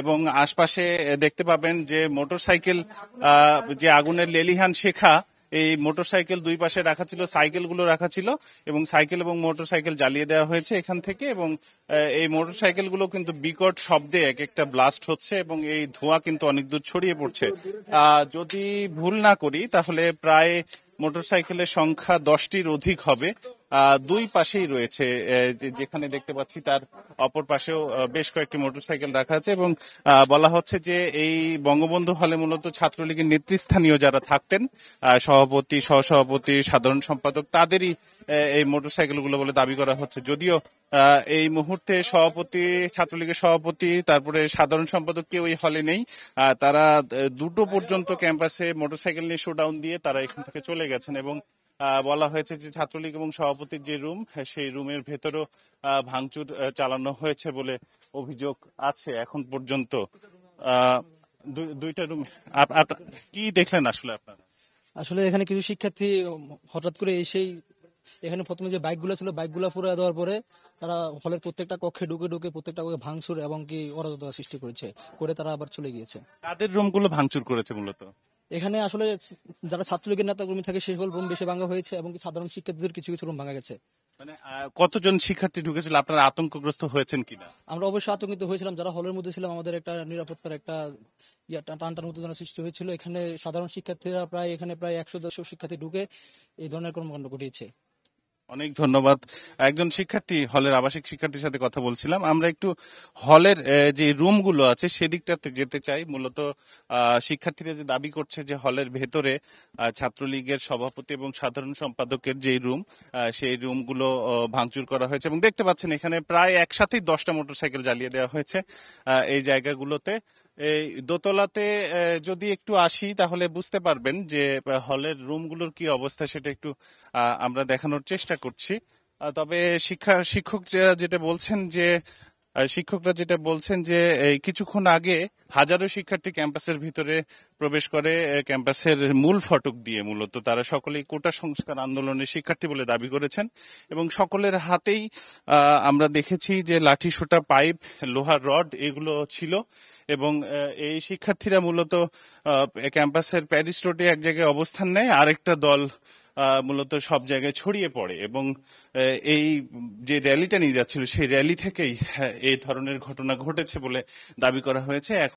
এবং আশপাশে দেখতে পাবেন যে মোটরসাইকেল যে আগুনের লেলিহান শেখা এই মোটরসাইকেল দুই পাশে রাখা ছিল সাইকেলগুলো রাখা ছিল এবং সাইকেল এবং মোটরসাইকেল জ্বালিয়ে দেওয়া হয়েছে এখান থেকে এবং এই মোটরসাইকেলগুলো কিন্তু বিকট শব্দে এক একটা ব্লাস্ট হচ্ছে এবং এই ধোঁয়া কিন্তু অনেক দূর ছড়িয়ে পড়ছে যদি ভুল না করি তাহলে প্রায় মোটরসাইকেলের সংখ্যা দশটির অধিক হবে দুই পাশেই রয়েছে যেখানে দেখতে পাচ্ছি তার অপর পাশেও বেশ কয়েকটি মোটরসাইকেল রাখা আছে এবং বলা হচ্ছে যে এই বঙ্গবন্ধু হলে মূলত ছাত্রলীগের নেতৃস্থানীয় যারা থাকতেন সভাপতি সহসভাপতি সাধারণ সম্পাদক তাদেরই এই মোটরসাইকেলগুলো বলে দাবি করা হচ্ছে যদিও এই মুহূর্তে সভাপতি ছাত্রলীগের সভাপতি তারপরে সাধারণ সম্পাদক কেউ এই হলে নেই তারা দুটো পর্যন্ত ক্যাম্পাসে মোটরসাইকেল নিয়ে শোডাউন দিয়ে তারা এখান থেকে চলে গেছেন এবং বলা হয়েছে যে ছাত্রলীগ এবং সভাপতির যে রুম সেই রুমের ভেতরও ভাঙচুর চালানো হয়েছে বলে অভিযোগ আছে এখন পর্যন্ত দুইটা রুম কি দেখলেন আসলে আপনারা আসলে এখানে কিছু শিক্ষার্থী হঠাৎ করে এসেই এখানে প্রথমে যে বাইক গুলো ছিল বাইক গুলা পুরো দেওয়ার পরে তারা হলের প্রত্যেকটা কক্ষে ঢুকে ঢুকে প্রত্যেকটা কক্ষে ভাঙচুর এবং কি অরাজকতা সৃষ্টি করেছে করে তারা আবার চলে গিয়েছে তাদের রুম গুলো ভাঙচুর করেছে মূলত এখানে আসলে যারা ছাত্রলীগের নেতা কর্মী থাকে সেই সকল রুম বেশি ভাঙা হয়েছে এবং সাধারণ শিক্ষার্থীদের কিছু কিছু রুম ভাঙা গেছে মানে, কতজন শিক্ষার্থী ঢুকেছিল আপনারা আতঙ্কগ্রস্ত হয়েছেন কিনা আমরা অবশ্যই আতঙ্কিত হয়েছিলাম যারা হলের মধ্যে ছিলাম আমাদের একটা নিরাপত্তার একটা টানটার মতো সৃষ্টি হয়েছিল এখানে সাধারণ শিক্ষার্থীরা প্রায় এখানে প্রায় একশো দেড়শো শিক্ষার্থী ঢুকে এই ধরনের কর্মকাণ্ড ঘটিয়েছে অনেক ধন্যবাদ একজন শিক্ষার্থী হলের আবাসিক শিক্ষার্থীর সাথে কথা বলছিলাম আমরা একটু হলের যে রুমগুলো আছে সেদিকটাতে যেতে চাই মূলত শিক্ষার্থীরা যে দাবি করছে যে হলের ভেতরে ছাত্রলীগের সভাপতি এবং সাধারণ সম্পাদকের যে রুম সেই রুমগুলো ভাঙচুর করা হয়েছে এবং দেখতে পাচ্ছেন এখানে প্রায় একসাথেই দশটা মোটরসাইকেল জ্বালিয়ে দেওয়া হয়েছে এই জায়গাগুলোতে এই দোতলাতে যদি একটু আসি তাহলে বুঝতে পারবেন যে হলের রুমগুলোর কি অবস্থা সেটা একটু আমরা দেখানোর চেষ্টা করছি তবে শিক্ষা শিক্ষক যেটা বলছেন যে শিক্ষকরা যেটা বলছেন যে কিছুক্ষণ আগে হাজারো শিক্ষার্থী ক্যাম্পাসের ভিতরে প্রবেশ করে ক্যাম্পাসের মূল ফটক দিয়ে মূলত তারা সকলেই কোটা সংস্কার আন্দোলনের শিক্ষার্থী বলে দাবি করেছেন এবং সকলের হাতেই আমরা দেখেছি যে লাঠি সোটা পাইপ লোহার রড এগুলো ছিল এবং এই শিক্ষার্থীরা মূলত ক্যাম্পাসের প্যারিস রোডে এক জায়গায় অবস্থান নেয় আরেকটা দল মূলত সব জায়গায় ছড়িয়ে পড়ে এবং এই যে র্যালিটা নিয়ে যাচ্ছিল সেই র্যালি থেকেই হ্যাঁ, এই ধরনের ঘটনা ঘটেছে বলে দাবি করা হয়েছে